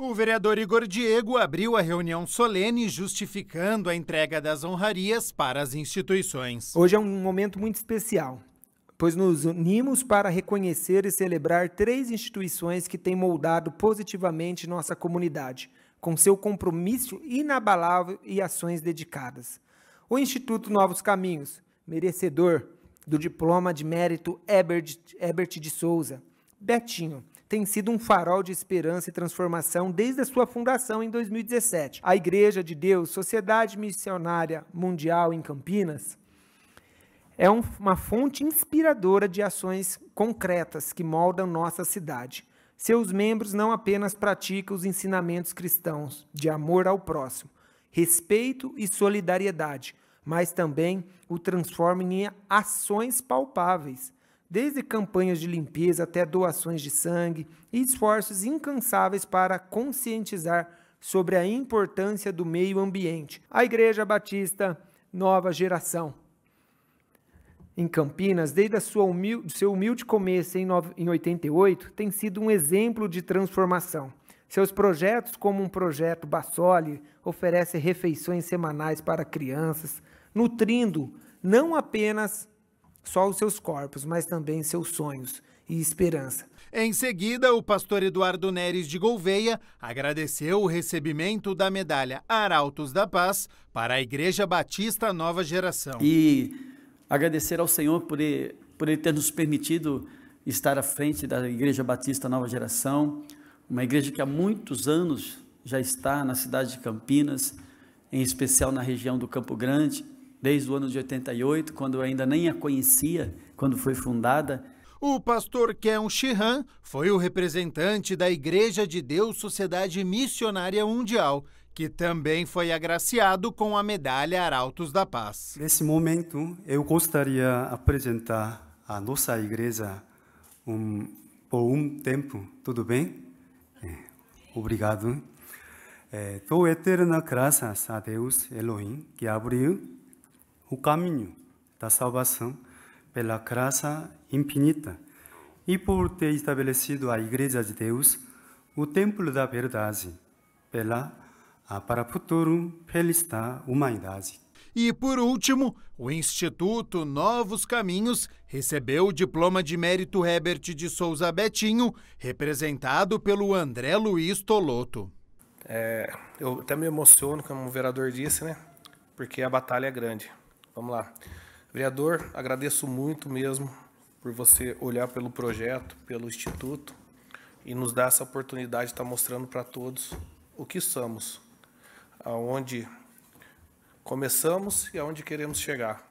O vereador Igor Diego abriu a reunião solene justificando a entrega das honrarias para as instituições. Hoje é um momento muito especial, pois nos unimos para reconhecer e celebrar três instituições que têm moldado positivamente nossa comunidade, com seu compromisso inabalável e ações dedicadas. O Instituto Novos Caminhos, merecedor do diploma de mérito Ebert, Ebert de Souza, Betinho, tem sido um farol de esperança e transformação desde a sua fundação em 2017. A Igreja de Deus, Sociedade Missionária Mundial em Campinas, é um, uma fonte inspiradora de ações concretas que moldam nossa cidade. Seus membros não apenas praticam os ensinamentos cristãos de amor ao próximo, respeito e solidariedade, mas também o transformam em ações palpáveis desde campanhas de limpeza até doações de sangue e esforços incansáveis para conscientizar sobre a importância do meio ambiente. A Igreja Batista Nova Geração. Em Campinas, desde sua seu humilde começo em, em 88, tem sido um exemplo de transformação. Seus projetos, como um projeto Bassoli, oferece refeições semanais para crianças, nutrindo não apenas só os seus corpos, mas também seus sonhos e esperança. Em seguida, o pastor Eduardo Neres de Gouveia agradeceu o recebimento da medalha Arautos da Paz para a Igreja Batista Nova Geração. E agradecer ao Senhor por ele, por ele ter nos permitido estar à frente da Igreja Batista Nova Geração, uma igreja que há muitos anos já está na cidade de Campinas, em especial na região do Campo Grande, desde o ano de 88, quando eu ainda nem a conhecia, quando foi fundada. O pastor Ken Shihan foi o representante da Igreja de Deus Sociedade Missionária Mundial, que também foi agraciado com a medalha Arautos da Paz. Nesse momento, eu gostaria de apresentar a nossa igreja um, por um tempo, tudo bem? É, obrigado. É, dou eterna graças a Deus, Elohim, que abriu o caminho da salvação pela graça infinita. E por ter estabelecido a Igreja de Deus, o templo da verdade, pela ah, para o futuro feliz da humanidade. E por último, o Instituto Novos Caminhos recebeu o diploma de mérito Herbert de Souza Betinho, representado pelo André Luiz Toloto. É, eu até me emociono, como o vereador disse, né? Porque a batalha é grande. Vamos lá. Vereador, agradeço muito mesmo por você olhar pelo projeto, pelo Instituto e nos dar essa oportunidade de estar mostrando para todos o que somos, aonde começamos e aonde queremos chegar.